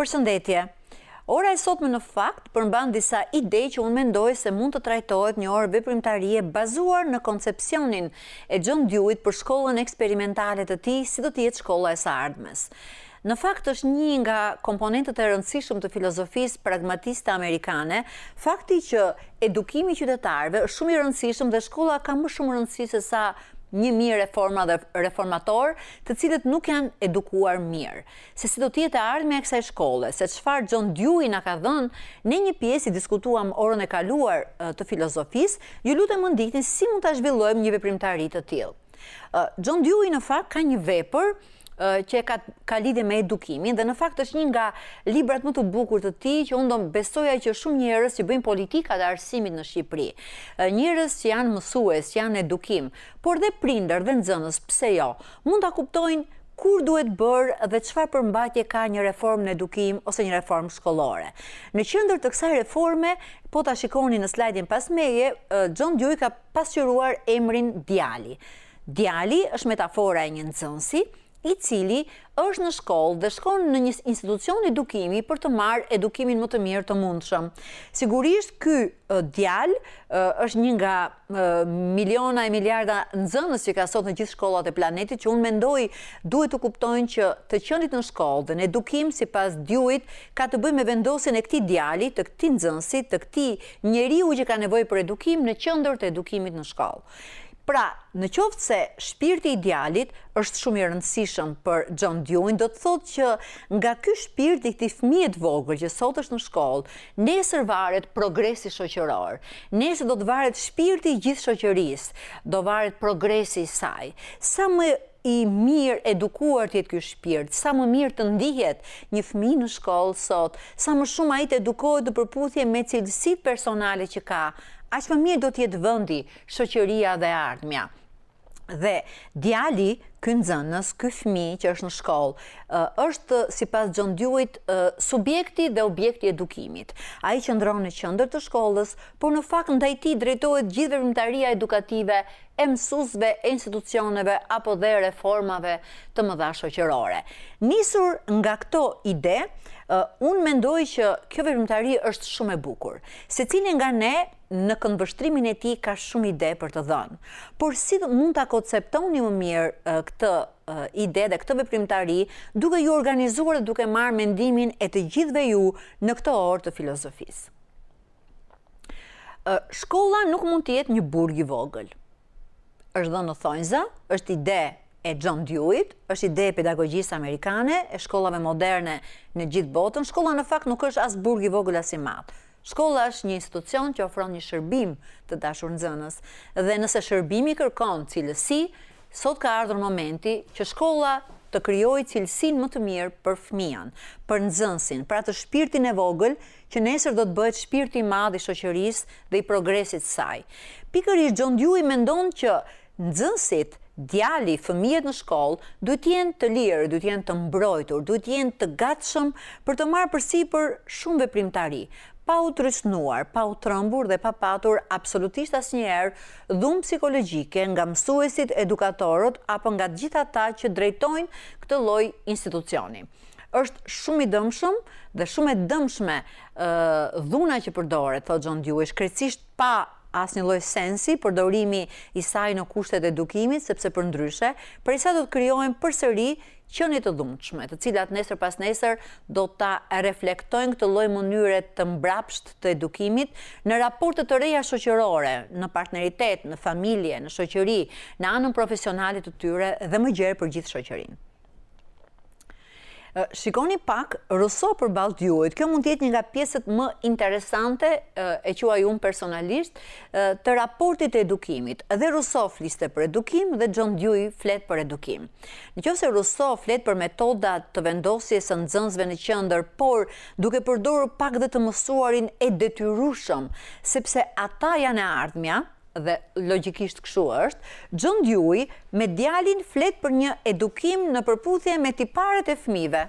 përshëndetje. Ora e sotme në fakt përmban disa ide që unë mendoj se mund të trajtohet një orë veprimtarie bazuar në koncepcionin e John Dewey për shkollën eksperimentale të tij, si do të jetë shkolla e së ardhmes. Në fakt është një nga komponentët e rëndësishëm të filozofisë pragmatiste amerikane, fakti që edukimi qytetarëve është shumë i rëndësishëm dhe shkolla ka më shumë rëndësishë se sa një mirë reforma dhe reformator të cilët nuk janë edukuar mirë. Se si do tjetë e ardhme e kësaj shkolle, se qëfar John Dewey nga ka dhënë, ne një pjesë i diskutuam orën e kaluar të filozofis, ju lutë e mundikni si mund të zhvillojmë një veprimtari të tjilë. John Dewey në fakt ka një vepër, që e ka lidi me edukimin, dhe në fakt është një nga librat më të bukur të ti, që unë do besoja që shumë njërës që bëjmë politika dhe arsimit në Shqipëri, njërës që janë mësues, që janë edukim, por dhe prinder dhe nëzënës, pse jo, mund të kuptojnë kur duhet bërë dhe qëfar përmbatje ka një reform në edukim ose një reform shkollore. Në qëndër të kësaj reforme, po të shikoni në slajdin pas meje, John Dewey ka pasqyruar emrin Djali. Djali është metafora e një një nëzënsi, i cili është në shkollë dhe shkon në një institucion edukimi për të marë edukimin më të mirë të mundshëm. Sigurisht, ky djalë është një nga miliona e miliarda nëzënës që ka sot në gjithë shkollat e planetit, që unë mendoj duhet të kuptojnë që të qëndit në shkollë dhe në edukim si pas djuit ka të bëj me vendosin e këti djali, të këti nëzënësit, të këti njeri u që ka nevoj për edukim në qëndër të edukimit në shkollë. Pra, në qoftë se shpirti idealit është shumë i rëndësishëm për John Dewey, do të thotë që nga ky shpirt i këtij fëmije të vogël që sot është në shkollë, nesër varet progresi shoqëror. Nesër do të varet shpirti i gjithë shoqërisë, do varet progresi i saj. Sa më i mirë edukuar të jetë kjo shpirt, sa më mirë të ndihet një fmi në shkollë sot, sa më shumë a i të edukohet të përputhje me cilësit personale që ka, Ashtë më mirë do tjetë vëndi, shoqëria dhe ardhëmja. Dhe djali kënë zënës, kënë fmi që është në shkollë, është, si pas John subjekti dhe objekti edukimit. A i që ndronë në qëndër të shkollës, por në fakt në dajti drejtojt gjithë vërmëtaria edukative, e mësusve, e institucioneve, apo dhe reformave të mëdha shoqërore. Nisur nga këto ide, unë mendoj që kjo vërmëtari është shumë e bukur. Se cilin nga ne, në këndëbështrimin e ti ka shumë ide për të dhënë. Por si mund të konceptoni më mirë këtë ide dhe këtë veprimtari duke ju organizuar dhe duke marrë mendimin e të gjithve ju në këtë orë të filozofisë. Shkolla nuk mund të jetë një burg i vogël. Është dhënë thonjza, është ide e John Dewey, është ide e pedagogjisë amerikane, e shkollave moderne në gjithë botën. Shkolla në fakt nuk është as burg i vogël as i madh. Shkolla është një institucion që ofron një shërbim të dashur nxënës dhe nëse shërbimi kërkon cilësi, sot ka ardhur momenti që shkolla të kryoj cilësin më të mirë për fmian, për nëzënsin, pra të shpirtin e vogël, që nesër do të bëjt shpirti madhi shoqëris dhe i progresit saj. Pikër ishtë gjondju i mendon që nëzënsit, Djali, fëmijet në shkollë, du t'jenë të lirë, du t'jenë të mbrojtur, du t'jenë të gatshëm për të marë përsi për shumë veprimtari, pa u pa u trëmbur dhe pa patur absolutisht as njerë dhumë psikologjike nga mësuesit edukatorot apo nga gjitha ta që drejtojnë këtë loj institucioni. Êshtë shumë i dëmshëm dhe shumë e dëmshme dhuna që përdore, thotë John Dewey, krecisht pa as një loj sensi përdorimi i saj në kushtet edukimit, sepse për ndryshe, për i sa do të kryojnë përsëri që një të dhumëshme, të cilat nesër pas nesër do të reflektojnë këtë loj mënyre të mbrapsht të edukimit në raportet të reja shoqërore, në partneritet, në familje, në shoqëri, në anën profesionalit të tyre dhe më gjerë për gjithë shoqërinë. Shikoni pak rëso për juajt, Kjo mund tjetë një nga pjesët më interesante, e qua ju në personalisht, të raportit e edukimit. Edhe rëso fliste për edukim dhe John Dewey flet për edukim. Në qëse rëso flet për metodat të vendosjes në zënzve në qëndër, por duke përdoru pak dhe të mësuarin e detyrushëm, sepse ata janë e ardhmja, dhe logikisht këshu është, John Dewey me djalin flet për një edukim në përputhje me tiparet e fmive.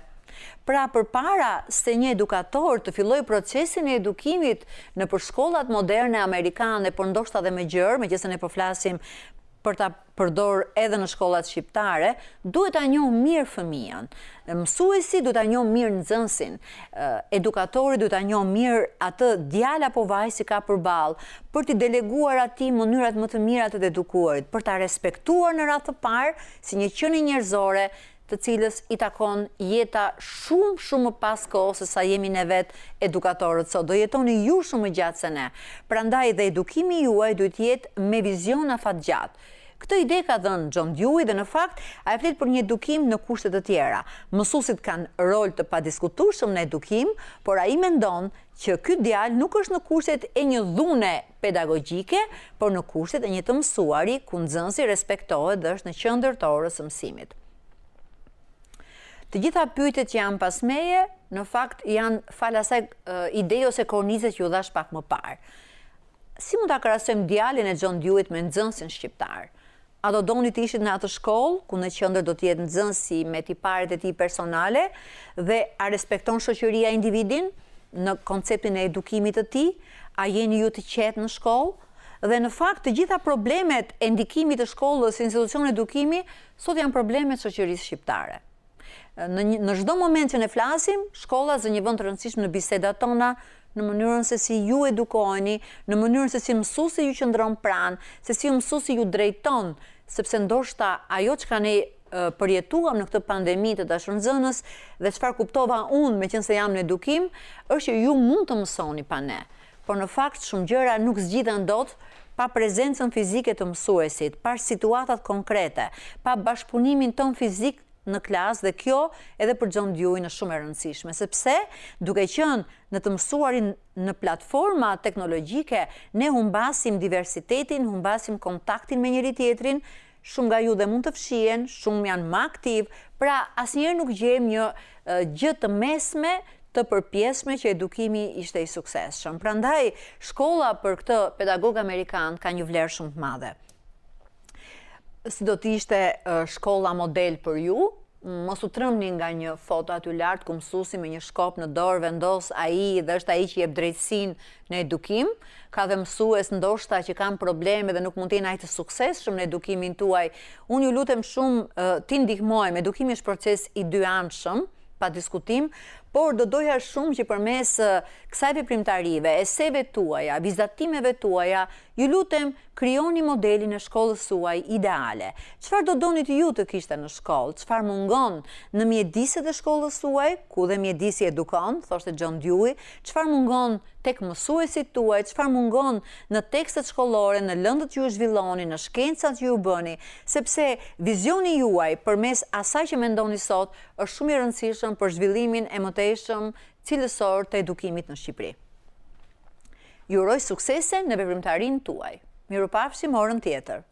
Pra për para se një edukator të filloj procesin e edukimit në përshkollat moderne amerikane, për ndoshta dhe me gjërë, me gjësën e përflasim po për ta përdor edhe në shkollat shqiptare, duhet a njohë mirë fëmijën, mësuesi duhet a njohë mirë në zënsin, edukatori duhet a njohë mirë atë djala po vajë si ka balë, për t'i deleguar ati mënyrat më të mirat të edukuarit, për t'a respektuar në ratë të parë si një qëni njerëzore të cilës i takon jeta shumë shumë pas kohë se sa jemi në vetë edukatorët so Do jetoni ju shumë gjatë se ne. Pra ndaj dhe edukimi juaj duhet jetë me vizion fatë gjatë. Këtë ide ka dhënë John Dewey dhe në fakt a e flitë për një edukim në kushtet të tjera. Mësusit kanë rol të pa diskutushëm në edukim, por a i mendonë që këtë djalë nuk është në kushtet e një dhune pedagogike, por në kushtet e një të mësuari, ku në respektohet dhe është në qëndër të orës mësimit. Të gjitha pyjtet që janë pasmeje, në fakt janë falasaj idejo se kornizet që u dhash pak më parë. Si mund të akrasojmë djalin e John me nëzënsin shqiptarë? A do do një të ishit në atë shkollë, ku në qëndër do t'jetë në zënsi me t'i paret e ti personale, dhe a respekton shëqëria individin në konceptin e edukimit të ti, a jeni ju të qetë në shkollë, dhe në fakt të gjitha problemet e ndikimit të shkollës, institucion e edukimi, sot janë problemet shëqërisë shqiptare. Në shdo moment që në flasim, shkolla zë një vënd të rëndësishmë në biseda tona, në mënyrën se si ju edukojni, në mënyrën se si mësusi ju qëndron pran, se si mësusi ju drejton sepse ndoshta ajo që ka ne përjetuam në këtë pandemi të të dhe që farë kuptova unë me qënëse jam në edukim, është që ju mund të mësoni pa ne, por në fakt shumë gjëra nuk zgjitha ndotë pa prezencën fizike të mësuesit, pa situatat konkrete, pa bashkëpunimin ton fizik në klasë dhe kjo edhe për John Dewey në shumë e rëndësishme. Sepse, duke qënë në të mësuarin në platforma teknologjike, ne humbasim diversitetin, humbasim kontaktin me njëri tjetrin, shumë nga ju dhe mund të fshien, shumë janë më aktiv, pra asë njërë nuk gjem një gjëtë të mesme të përpjesme që edukimi ishte i sukseshëm. Pra ndaj, shkolla për këtë pedagog Amerikan ka një vlerë shumë të madhe si do t'ishte shkolla model për ju, mos u trëmni nga një foto aty lartë, ku mësusi me një shkop në dorë, vendos a i dhe është a i që jep drejtsin në edukim, ka dhe mësues ndoshta që kam probleme dhe nuk mund t'in ajtë sukses shumë në edukimin tuaj. Unë ju lutem shumë, ti ndihmojmë, edukimi është proces i dy anë shumë, pa diskutim, por do doja shumë që përmes kësaj veprimtarive, eseve tuaja, vizatimeve tuaja, ju lutem kryoni modelin e shkollës suaj ideale. Qëfar do donit ju të kishte në shkollë? Qëfar mungon në mjedisit e shkollës suaj, ku dhe mjedisi edukon, thoshtë John Dewey, qëfar mungon tek mësuesit tuaj, qëfar mungon në tekstet shkollore, në lëndët ju zhvilloni, në shkencat ju bëni, sepse vizioni juaj përmes asaj që mendoni sot është shumë i rëndësishëm për zhvillimin e shëndeteshëm, cilësor të edukimit në Shqipëri. Juroj suksese në bevrimtarin tuaj. Miru papësi morën tjetër.